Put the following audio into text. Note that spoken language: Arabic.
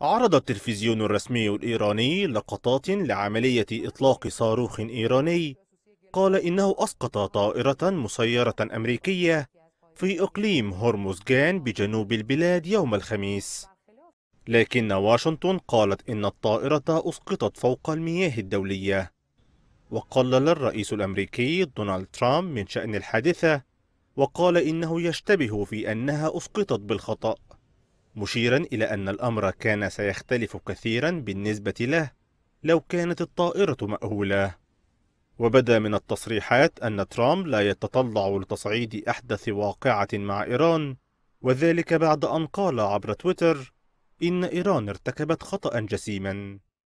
عرض التلفزيون الرسمي الإيراني لقطات لعملية إطلاق صاروخ إيراني قال إنه أسقط طائرة مسيرة أمريكية في إقليم هرمزجان بجنوب البلاد يوم الخميس لكن واشنطن قالت إن الطائرة أسقطت فوق المياه الدولية وقلل الرئيس الأمريكي دونالد ترامب من شأن الحادثة وقال إنه يشتبه في أنها أسقطت بالخطأ مشيرا إلى أن الأمر كان سيختلف كثيرا بالنسبة له لو كانت الطائرة مأهولة وبدا من التصريحات أن ترامب لا يتطلع لتصعيد أحدث واقعة مع إيران وذلك بعد أن قال عبر تويتر إن إيران ارتكبت خطأ جسيما